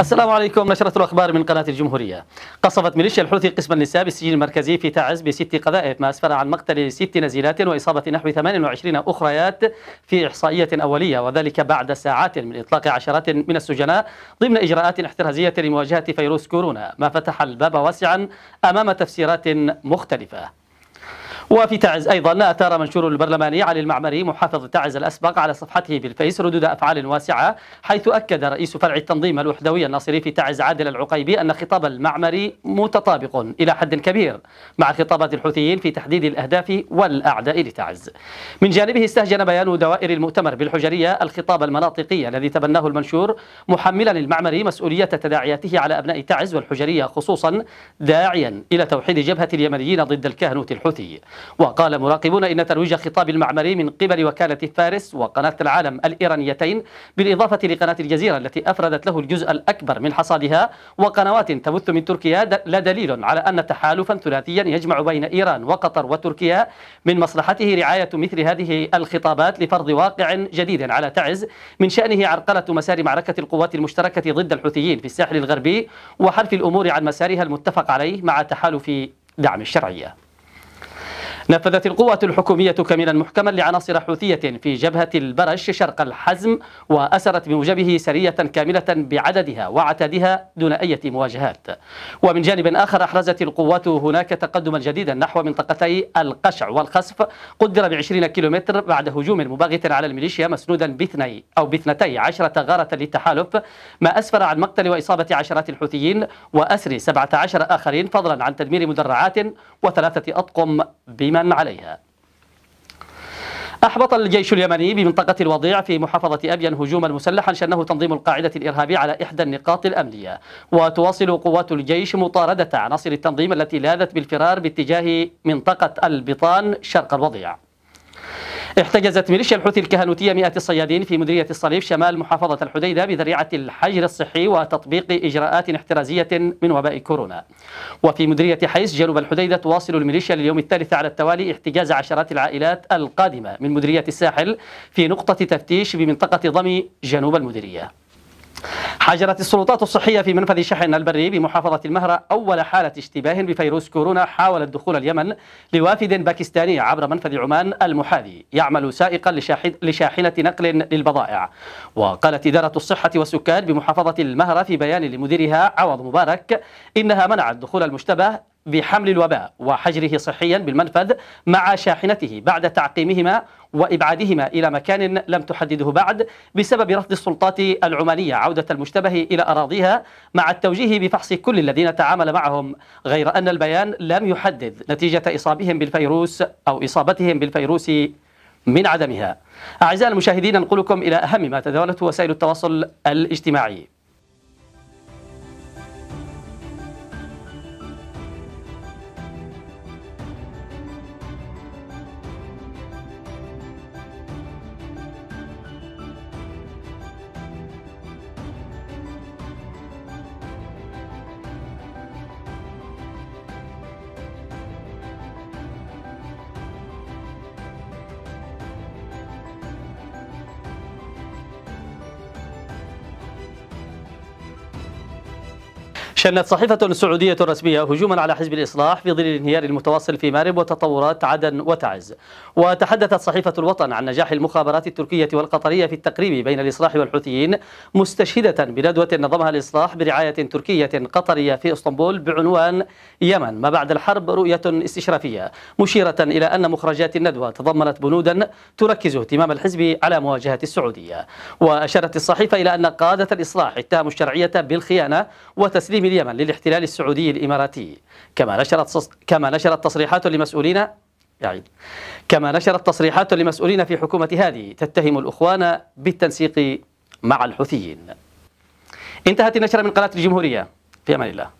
السلام عليكم نشرة الأخبار من قناة الجمهورية قصفت ميليشيا الحوثي قسم النساء بالسجن المركزي في تعز بست قذائف ما أسفر عن مقتل ست نزيلات وإصابة نحو 28 أخريات في إحصائية أولية وذلك بعد ساعات من إطلاق عشرات من السجناء ضمن إجراءات احترازية لمواجهة فيروس كورونا ما فتح الباب واسعا أمام تفسيرات مختلفة وفي تعز أيضا أثار منشور البرلماني علي المعمري محافظ تعز الأسبق على صفحته بالفيس ردود أفعال واسعة حيث أكد رئيس فرع التنظيم الوحدوي الناصري في تعز عادل العقيبي أن خطاب المعمري متطابق إلى حد كبير مع خطابات الحوثيين في تحديد الأهداف والأعداء لتعز من جانبه استهجن بيان دوائر المؤتمر بالحجرية الخطاب المناطقي الذي تبناه المنشور محملا المعمري مسؤولية تداعياته على أبناء تعز والحجرية خصوصا داعيا إلى توحيد جبهة اليمنيين ضد الكهنوت الحوثي وقال مراقبون إن ترويج خطاب المعمري من قبل وكالة فارس وقناة العالم الإيرانيتين بالإضافة لقناة الجزيرة التي أفردت له الجزء الأكبر من حصادها وقنوات تبث من تركيا لا دليل على أن تحالفا ثلاثيا يجمع بين إيران وقطر وتركيا من مصلحته رعاية مثل هذه الخطابات لفرض واقع جديد على تعز من شأنه عرقلة مسار معركة القوات المشتركة ضد الحوثيين في الساحل الغربي وحرف الأمور عن مسارها المتفق عليه مع تحالف دعم الشرعيه نفذت القوات الحكومية كمينا محكما لعناصر حوثية في جبهة البرش شرق الحزم وأسرت بموجبه سرية كاملة بعددها وعتادها دون أي مواجهات ومن جانب آخر أحرزت القوات هناك تقدما جديدا نحو منطقتي القشع والخسف قدر ب 20 كيلومتر بعد هجوم مباغت على الميليشيا مسنودا باثني أو باثنتي عشرة غارة للتحالف ما أسفر عن مقتل وإصابة عشرات الحوثيين وأسر 17 آخرين فضلا عن تدمير مدرعات وثلاثة أطقم بما حتما عليها أحبط الجيش اليمني بمنطقة الوضيع في محافظة أبين هجوما مسلحا شنه تنظيم القاعدة الإرهابي على إحدى النقاط الأمنية وتواصل قوات الجيش مطاردة عناصر التنظيم التي لاذت بالفرار باتجاه منطقة البطان شرق الوضيع احتجزت ميليشيا الحوثي الكهنوتية 100 صيادين في مديرية الصليف شمال محافظة الحديدة بذريعة الحجر الصحي وتطبيق إجراءات احترازية من وباء كورونا وفي مديرية حيس جنوب الحديدة تواصل الميليشيا لليوم الثالث على التوالي احتجاز عشرات العائلات القادمة من مديرية الساحل في نقطة تفتيش بمنطقة ضمي جنوب المديرية حجرت السلطات الصحية في منفذ شحن البري بمحافظة المهرة أول حالة اشتباه بفيروس كورونا حاول دخول اليمن لوافد باكستاني عبر منفذ عمان المحاذي يعمل سائقا لشاحنة نقل للبضائع وقالت إدارة الصحة والسكان بمحافظة المهرة في بيان لمديرها عوض مبارك إنها منعت دخول المشتبه بحمل الوباء وحجره صحيا بالمنفذ مع شاحنته بعد تعقيمهما وإبعادهما إلى مكان لم تحدده بعد بسبب رفض السلطات العمانية عودة المشتبه إلى أراضيها مع التوجيه بفحص كل الذين تعامل معهم غير أن البيان لم يحدد نتيجة إصابهم بالفيروس أو إصابتهم بالفيروس من عدمها أعزائي المشاهدين ننقلكم إلى أهم ما تداولته وسائل التواصل الاجتماعي شنت صحيفة سعودية رسمية هجوما على حزب الإصلاح في ظل الانهيار المتواصل في مارب وتطورات عدن وتعز وتحدثت صحيفة الوطن عن نجاح المخابرات التركية والقطرية في التقريب بين الإصلاح والحوثيين مستشهدة بندوة نظمها الإصلاح برعاية تركية قطرية في اسطنبول بعنوان يمن ما بعد الحرب رؤية استشرافية مشيرة إلى أن مخرجات الندوة تضمنت بنودا تركز اهتمام الحزب على مواجهة السعودية وأشارت الصحيفة إلى أن قادة الإصلاح اتهموا الشرعية بالخيانة وتسليم اليمن للاحتلال السعودي الإماراتي كما نشرت كما نشرت تصريحات لمسؤولين يعني كما نشرت تصريحات لمسؤولين في حكومة هذه تتهم الأخوان بالتنسيق مع الحوثيين انتهت النشرة من قناة الجمهورية في أمان الله